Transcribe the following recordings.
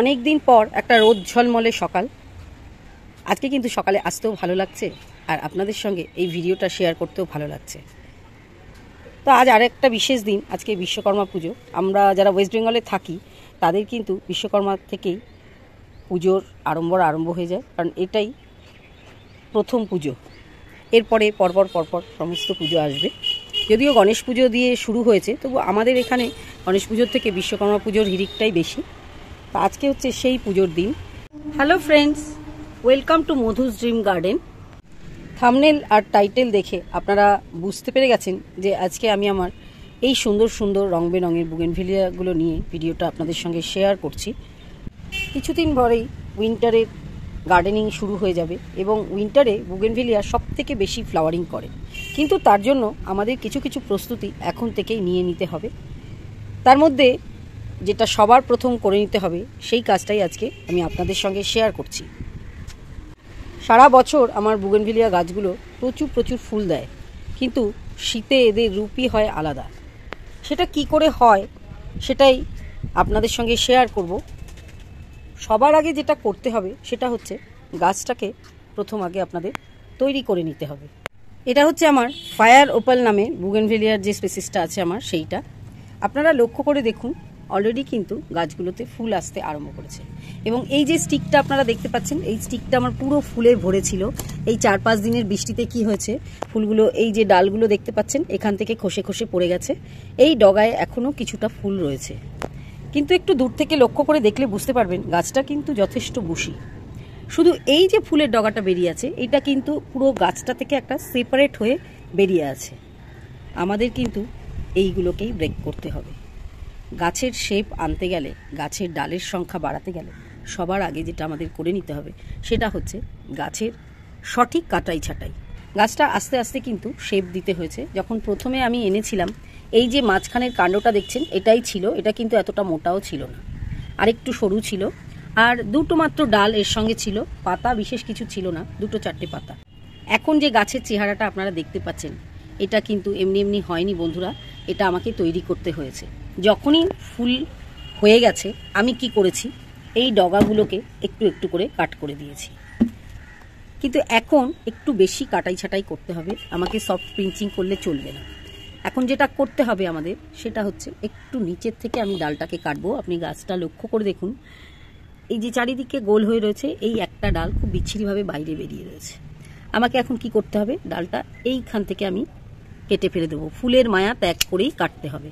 অনেক দিন পর একটা রোদ ঝলমলে সকাল আজকে কিন্তু সকালে আসতেও ভালো লাগছে আর আপনাদের সঙ্গে এই ভিডিওটা শেয়ার করতেও ভালো লাগছে তো আজ আরেকটা বিশেষ দিন আজকে বিশ্বকর্মা পুজো আমরা যারা ওয়েস্ট বেঙ্গলে থাকি তাদের কিন্তু বিশ্বকর্মা থেকেই পুজোর আড়ম্বর আরম্ভ হয়ে যায় কারণ এটাই প্রথম পুজো এরপরে পরপর পরপর সমস্ত পুজো আসবে যদিও গণেশ পুজো দিয়ে শুরু হয়েছে তবু আমাদের এখানে গণেশ পুজোর থেকে বিশ্বকর্মা পুজোর হিরিকটাই বেশি আজকে হচ্ছে সেই পুজোর দিন হ্যালো ফ্রেন্ডস ওয়েলকাম টু মধুস ড্রিম গার্ডেন থামনেল আর টাইটেল দেখে আপনারা বুঝতে পেরে গেছেন যে আজকে আমি আমার এই সুন্দর সুন্দর রং বেরঙের বুগেনভিলিয়াগুলো নিয়ে ভিডিওটা আপনাদের সঙ্গে শেয়ার করছি কিছুদিন পরেই উইন্টারের গার্ডেনিং শুরু হয়ে যাবে এবং উইন্টারে বুগেনভিলিয়া সব থেকে বেশি ফ্লাওয়ারিং করে কিন্তু তার জন্য আমাদের কিছু কিছু প্রস্তুতি এখন থেকেই নিয়ে নিতে হবে তার মধ্যে যেটা সবার প্রথম করে নিতে হবে সেই কাজটাই আজকে আমি আপনাদের সঙ্গে শেয়ার করছি সারা বছর আমার বুগেনভিলিয়া গাছগুলো প্রচুর প্রচুর ফুল দেয় কিন্তু শীতে এদের রুপি হয় আলাদা সেটা কি করে হয় সেটাই আপনাদের সঙ্গে শেয়ার করব সবার আগে যেটা করতে হবে সেটা হচ্ছে গাছটাকে প্রথম আগে আপনাদের তৈরি করে নিতে হবে এটা হচ্ছে আমার ফায়ার ওপাল নামে বুগেনভিলিয়ার যে স্পেসিসটা আছে আমার সেইটা আপনারা লক্ষ্য করে দেখুন অলরেডি কিন্তু গাছগুলোতে ফুল আসতে আরম্ভ করেছে এবং এই যে স্টিকটা আপনারা দেখতে পাচ্ছেন এই স্টিকটা আমার পুরো ফুলে ভরেছিল এই চার পাঁচ দিনের বৃষ্টিতে কি হয়েছে ফুলগুলো এই যে ডালগুলো দেখতে পাচ্ছেন এখান থেকে খসে খসে পড়ে গেছে এই ডগায় এখনও কিছুটা ফুল রয়েছে কিন্তু একটু দূর থেকে লক্ষ্য করে দেখলে বুঝতে পারবেন গাছটা কিন্তু যথেষ্ট বুসি শুধু এই যে ফুলের ডগাটা বেরিয়ে আছে এটা কিন্তু পুরো গাছটা থেকে একটা সেপারেট হয়ে বেরিয়ে আছে আমাদের কিন্তু এইগুলোকেই ব্রেক করতে হবে গাছের শেপ আনতে গেলে গাছের ডালের সংখ্যা বাড়াতে গেলে সবার আগে যেটা আমাদের করে নিতে হবে সেটা হচ্ছে গাছের সঠিক কাটাই ছাটাই গাছটা আস্তে আস্তে কিন্তু শেপ দিতে হয়েছে যখন প্রথমে আমি এনেছিলাম এই যে মাঝখানের কাণ্ডটা দেখছেন এটাই ছিল এটা কিন্তু এতটা মোটাও ছিল না আর একটু সরু ছিল আর দুটো মাত্র ডাল এর সঙ্গে ছিল পাতা বিশেষ কিছু ছিল না দুটো চারটে পাতা এখন যে গাছের চেহারাটা আপনারা দেখতে পাচ্ছেন এটা কিন্তু এমনি এমনি হয়নি বন্ধুরা এটা আমাকে তৈরি করতে হয়েছে যখনই ফুল হয়ে গেছে আমি কি করেছি এই ডগাগুলোকে একটু একটু করে কাট করে দিয়েছি কিন্তু এখন একটু বেশি কাটাই ছাটাই করতে হবে আমাকে সফট প্রিঞ্চিং করলে চলবে না এখন যেটা করতে হবে আমাদের সেটা হচ্ছে একটু নিচের থেকে আমি ডালটাকে কাটবো আপনি গাছটা লক্ষ্য করে দেখুন এই যে চারিদিকে গোল হয়ে রয়েছে এই একটা ডাল খুব বিচ্ছিরিভাবে বাইরে বেরিয়ে রয়েছে আমাকে এখন কি করতে হবে ডালটা এইখান থেকে আমি কেটে ফেলে দেবো ফুলের মায়া ত্যাগ করেই কাটতে হবে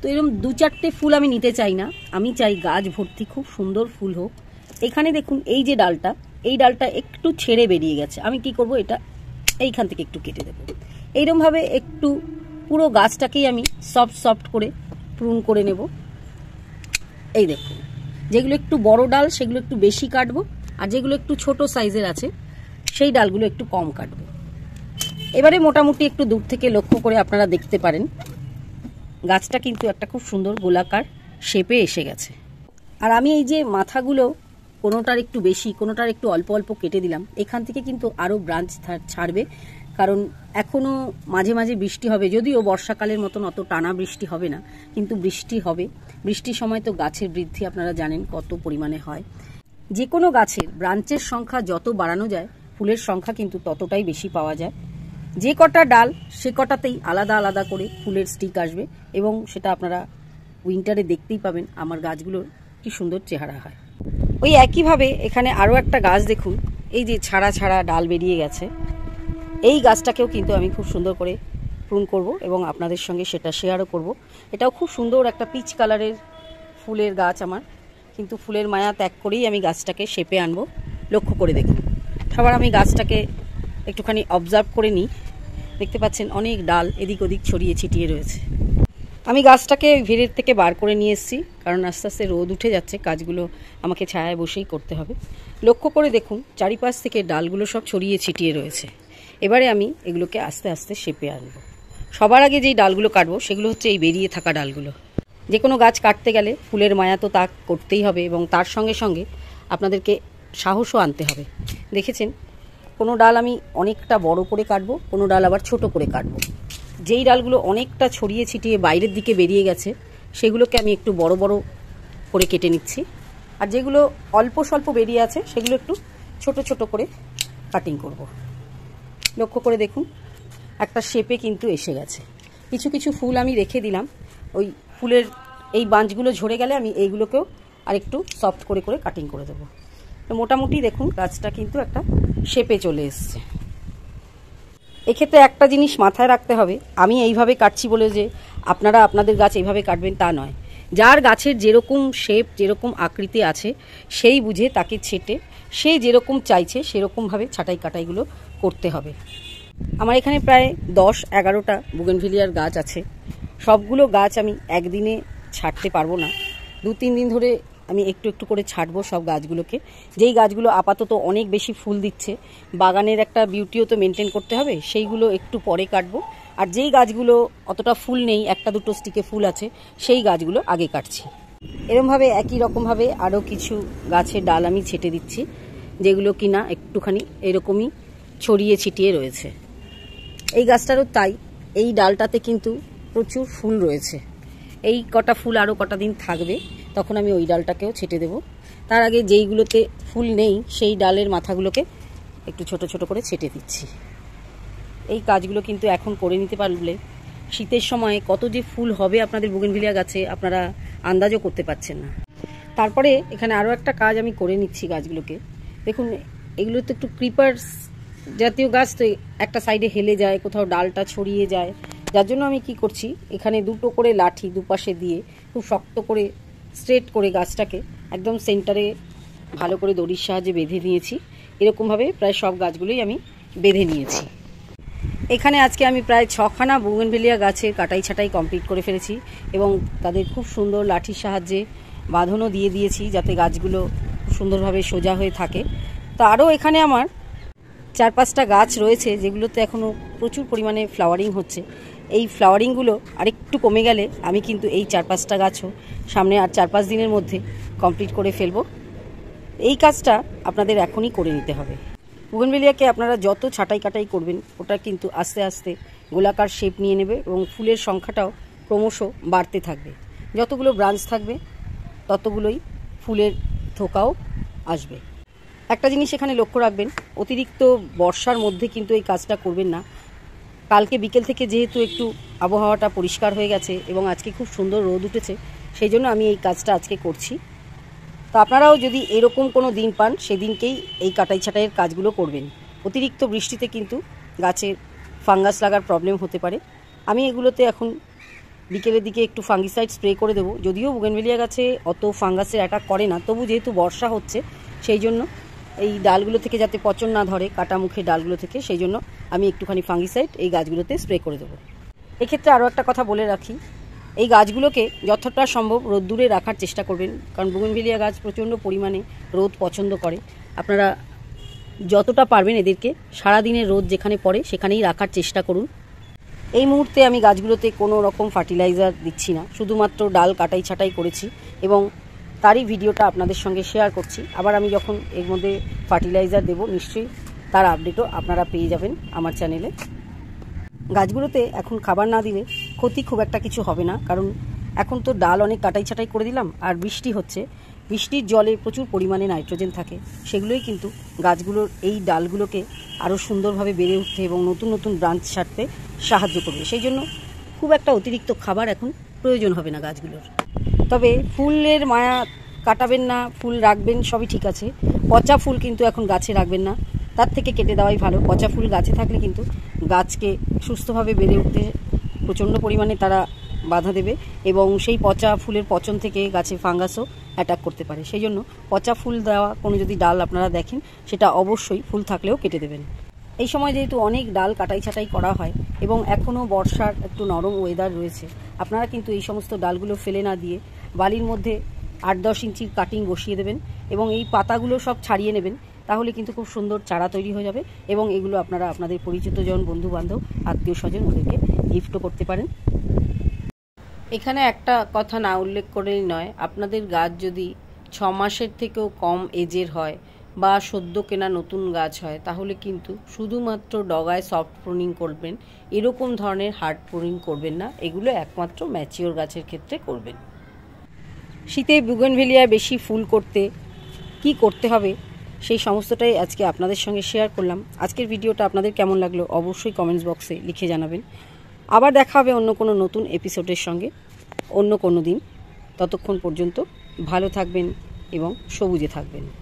তো এরকম দু চারটে ফুল আমি নিতে চাই না আমি চাই গাছ ভর্তি খুব সুন্দর ফুল হোক এখানে দেখুন এই যে ডালটা এই ডালটা একটু ছেড়ে বেরিয়ে গেছে আমি কি করব এটা এইখান থেকে একটু কেটে দেবো এইরকমভাবে একটু পুরো গাছটাকেই আমি সফট সফট করে প্রুন করে নেব এই দেখুন যেগুলো একটু বড় ডাল সেগুলো একটু বেশি কাটবো আর যেগুলো একটু ছোট সাইজের আছে সেই ডালগুলো একটু কম কাটবো এবারে মোটামুটি একটু দূর থেকে লক্ষ্য করে আপনারা দেখতে পারেন গাছটা কিন্তু একটা খুব সুন্দর গোলাকার শেপে এসে গেছে আর আমি এই যে মাথাগুলো কোনোটার একটু বেশি কোনোটার একটু অল্প অল্প কেটে দিলাম এখান থেকে কিন্তু আরও ব্রাঞ্চ ছাড়বে কারণ এখনও মাঝে মাঝে বৃষ্টি হবে যদিও বর্ষাকালের মতন অত টানা বৃষ্টি হবে না কিন্তু বৃষ্টি হবে বৃষ্টির সময় তো গাছের বৃদ্ধি আপনারা জানেন কত পরিমাণে হয় যে কোনো গাছের ব্রাঞ্চের সংখ্যা যত বাড়ানো যায় ফুলের সংখ্যা কিন্তু ততটাই বেশি পাওয়া যায় যে কটা ডাল সে কটাতেই আলাদা আলাদা করে ফুলের স্টিক আসবে এবং সেটা আপনারা উইন্টারে দেখতেই পাবেন আমার গাছগুলোর কি সুন্দর চেহারা হয় ওই একইভাবে এখানে আরও একটা গাছ দেখুন এই যে ছাড়া ছাড়া ডাল বেরিয়ে গেছে এই গাছটাকেও কিন্তু আমি খুব সুন্দর করে প্রুন করব এবং আপনাদের সঙ্গে সেটা শেয়ারও করব। এটাও খুব সুন্দর একটা পিচ কালারের ফুলের গাছ আমার কিন্তু ফুলের মায়া ত্যাগ করেই আমি গাছটাকে শেপে আনবো লক্ষ্য করে দেখুন আবার আমি গাছটাকে একটুখানি অবজার্ভ করে নিই দেখতে পাচ্ছেন অনেক ডাল এদিক ওদিক ছড়িয়ে ছিটিয়ে রয়েছে আমি গাছটাকে ভিড়ের থেকে বার করে নিয়ে এসেছি কারণ আস্তে আস্তে রোদ উঠে যাচ্ছে কাজগুলো আমাকে ছায়ায় বসেই করতে হবে লক্ষ্য করে দেখুন চারিপাশ থেকে ডালগুলো সব ছড়িয়ে ছিটিয়ে রয়েছে এবারে আমি এগুলোকে আস্তে আস্তে শেপে আনব সবার আগে যেই ডালগুলো কাটবো সেগুলো হচ্ছে এই বেরিয়ে থাকা ডালগুলো যে কোনো গাছ কাটতে গেলে ফুলের মায়া তো তা করতেই হবে এবং তার সঙ্গে সঙ্গে আপনাদেরকে সাহসও আনতে হবে দেখেছেন কোনো ডাল আমি অনেকটা বড় করে কাটবো কোনো ডাল আবার ছোট করে কাটবো যেই ডালগুলো অনেকটা ছড়িয়ে ছিটিয়ে বাইরের দিকে বেরিয়ে গেছে সেগুলোকে আমি একটু বড় বড় করে কেটে নিচ্ছি আর যেগুলো অল্প স্বল্প বেরিয়ে আছে সেগুলো একটু ছোট ছোট করে কাটিং করব। লক্ষ্য করে দেখুন একটা শেপে কিন্তু এসে গেছে কিছু কিছু ফুল আমি রেখে দিলাম ওই ফুলের এই বাঁচগুলো ঝরে গেলে আমি এইগুলোকেও আর একটু সফট করে করে কাটিং করে দেবো মোটামুটি দেখুন গাছটা কিন্তু একটা শেপে চলে এসছে এক্ষেত্রে একটা জিনিস মাথায় রাখতে হবে আমি এইভাবে কাটছি বলে যে আপনারা আপনাদের গাছ এইভাবে কাটবেন তা নয় যার গাছের যেরকম শেপ যেরকম আকৃতি আছে সেই বুঝে তাকে ছেটে সেই যেরকম চাইছে সেরকমভাবে ছাটাই কাটাইগুলো করতে হবে আমার এখানে প্রায় দশ এগারোটা বুগেনভিলিয়ার গাছ আছে সবগুলো গাছ আমি একদিনে ছাড়তে পারবো না দু তিন দিন ধরে আমি একটু একটু করে ছাড়বো সব গাছগুলোকে যেই গাছগুলো আপাতত অনেক বেশি ফুল দিচ্ছে বাগানের একটা বিউটিও তো মেনটেন করতে হবে সেইগুলো একটু পরে কাটবো আর যেই গাছগুলো অতটা ফুল নেই একটা দুটো স্টিকে ফুল আছে সেই গাছগুলো আগে কাটছি এরমভাবে একই রকমভাবে আরও কিছু গাছের ডাল আমি ছেটে দিচ্ছি যেগুলো কিনা একটুখানি এরকমই ছড়িয়ে ছিটিয়ে রয়েছে এই গাছটারও তাই এই ডালটাতে কিন্তু প্রচুর ফুল রয়েছে এই কটা ফুল আরও কটা দিন থাকবে তখন আমি ওই ডালটাকেও ছেটে দেব তার আগে যেইগুলোতে ফুল নেই সেই ডালের মাথাগুলোকে একটু ছোট ছোট করে ছেটে দিচ্ছি এই কাজগুলো কিন্তু এখন করে নিতে পারলে শীতের সময় কত যে ফুল হবে আপনাদের বুগেনভিলিয়া গাছে আপনারা আন্দাজও করতে পারছেন না তারপরে এখানে আরও একটা কাজ আমি করে নিচ্ছি গাছগুলোকে দেখুন এগুলো তো একটু ক্রিপার জাতীয় গাছ তো একটা সাইডে হেলে যায় কোথাও ডালটা ছড়িয়ে যায় যার জন্য আমি কি করছি এখানে দুটো করে লাঠি দুপাশে দিয়ে খুব শক্ত করে স্ট্রেট করে গাছটাকে একদম সেন্টারে ভালো করে দড়ির সাহায্যে বেঁধে নিয়েছি এরকমভাবে প্রায় সব গাছগুলোই আমি বেঁধে নিয়েছি এখানে আজকে আমি প্রায় ছখানা বুগেনভেলিয়া গাছের কাটাই ছাটাই কমপ্লিট করে ফেলেছি এবং তাদের খুব সুন্দর লাঠির সাহায্যে বাঁধনও দিয়ে দিয়েছি যাতে গাছগুলো সুন্দরভাবে সোজা হয়ে থাকে তো আরও এখানে আমার চার পাঁচটা গাছ রয়েছে যেগুলোতে এখনও প্রচুর পরিমাণে ফ্লাওয়ারিং হচ্ছে এই ফ্লাওয়ারিংগুলো আরেকটু কমে গেলে আমি কিন্তু এই চার পাঁচটা গাছও সামনে আর চার পাঁচ দিনের মধ্যে কমপ্লিট করে ফেলব এই কাজটা আপনাদের এখনই করে নিতে হবে বুগনবেলিয়াকে আপনারা যত ছাটাই কাটাই করবেন ওটা কিন্তু আস্তে আস্তে গোলাকার শেপ নিয়ে নেবে এবং ফুলের সংখ্যাটাও ক্রমশ বাড়তে থাকবে যতগুলো ব্রাঞ্চ থাকবে ততগুলোই ফুলের থোকাও আসবে একটা জিনিস এখানে লক্ষ্য রাখবেন অতিরিক্ত বর্ষার মধ্যে কিন্তু এই কাজটা করবেন না কালকে বিকেল থেকে যেহেতু একটু আবহাওয়াটা পরিষ্কার হয়ে গেছে এবং আজকে খুব সুন্দর রোদ উঠেছে সেই জন্য আমি এই কাজটা আজকে করছি তো আপনারাও যদি এরকম কোনো দিন পান সেদিনকেই এই কাটাই ছাটাইয়ের কাজগুলো করবেন অতিরিক্ত বৃষ্টিতে কিন্তু গাছের ফাঙ্গাস লাগার প্রবলেম হতে পারে আমি এগুলোতে এখন বিকেলের দিকে একটু ফাঙ্গিসাইড স্প্রে করে দেবো যদিও বুগেনভেলিয়া গাছে অত ফাঙ্গাসের অ্যাটাক করে না তবু যেহেতু বর্ষা হচ্ছে সেই জন্য এই ডালগুলো থেকে যাতে পচন না ধরে কাটা মুখে ডালগুলো থেকে সেই জন্য আমি একটুখানি ফাঙ্গিসাইড এই গাছগুলোতে স্প্রে করে দেবো এক্ষেত্রে আরও একটা কথা বলে রাখি এই গাছগুলোকে যতটা সম্ভব রোদ্দুরে রাখার চেষ্টা করবেন কারণ বুগুনভিলিয়া গাছ প্রচণ্ড পরিমাণে রোদ পছন্দ করে আপনারা যতটা পারবেন এদেরকে সারাদিনের রোদ যেখানে পড়ে সেখানেই রাখার চেষ্টা করুন এই মুহূর্তে আমি গাছগুলোতে কোনো রকম ফার্টিলাইজার দিচ্ছি না শুধুমাত্র ডাল কাটাই ছাটাই করেছি এবং তারই ভিডিওটা আপনাদের সঙ্গে শেয়ার করছি আবার আমি যখন এর মধ্যে ফার্টিলাইজার দেব নিশ্চয়ই তার আপডেটও আপনারা পেয়ে যাবেন আমার চ্যানেলে গাছগুলোতে এখন খাবার না দিলে ক্ষতি খুব একটা কিছু হবে না কারণ এখন তো ডাল অনেক কাটাই ছাটাই করে দিলাম আর বৃষ্টি হচ্ছে বৃষ্টির জলে প্রচুর পরিমাণে নাইট্রোজেন থাকে সেগুলোই কিন্তু গাছগুলোর এই ডালগুলোকে আরও সুন্দরভাবে বেড়ে উঠতে এবং নতুন নতুন ব্রাঞ্চ ছাড়তে সাহায্য করবে সেই জন্য খুব একটা অতিরিক্ত খাবার এখন প্রয়োজন হবে না গাছগুলোর তবে ফুলের মায়া কাটাবেন না ফুল রাখবেন সবই ঠিক আছে পচা ফুল কিন্তু এখন গাছে রাখবেন না তার থেকে কেটে দেওয়াই ভালো পচা ফুল গাছে থাকলে কিন্তু গাছকে সুস্থভাবে বেড়ে উঠতে প্রচণ্ড পরিমাণে তারা বাধা দেবে এবং সেই পচা ফুলের পচন থেকে গাছে ফাঙ্গাসও অ্যাটাক করতে পারে সেই জন্য পচা ফুল দেওয়া কোনো যদি ডাল আপনারা দেখেন সেটা অবশ্যই ফুল থাকলেও কেটে দেবেন এই সময় যেহেতু অনেক ডাল কাটাই ছাটাই করা হয় এবং এখনও বর্ষার একটু নরম ওয়েদার রয়েছে আপনারা কিন্তু এই সমস্ত ডালগুলো ফেলে না দিয়ে বালির মধ্যে আট দশ ইঞ্চির কাটিং বসিয়ে দেবেন এবং এই পাতাগুলো সব ছাড়িয়ে নেবেন তাহলে কিন্তু খুব সুন্দর চারা তৈরি হয়ে যাবে এবং এগুলো আপনারা আপনাদের পরিচিত জন বন্ধু বান্ধব আত্মীয় স্বজন ওদেরকে গিফটও করতে পারেন এখানে একটা কথা না উল্লেখ করেই নয় আপনাদের গাছ যদি ছ মাসের থেকেও কম এজের হয় বা সদ্য কেনা নতুন গাছ হয় তাহলে কিন্তু শুধুমাত্র ডগায় সফট প্রুনিং করবেন এরকম ধরনের হার্ড প্রুনিং করবেন না এগুলো একমাত্র ম্যাচিওর গাছের ক্ষেত্রে করবেন শীতে বুগেনভেলিয়া বেশি ফুল করতে কি করতে হবে সেই সমস্তটাই আজকে আপনাদের সঙ্গে শেয়ার করলাম আজকের ভিডিওটা আপনাদের কেমন লাগলো অবশ্যই কমেন্টস বক্সে লিখে জানাবেন আবার দেখা হবে অন্য কোনো নতুন এপিসোডের সঙ্গে অন্য কোনো দিন ততক্ষণ পর্যন্ত ভালো থাকবেন এবং সবুজে থাকবেন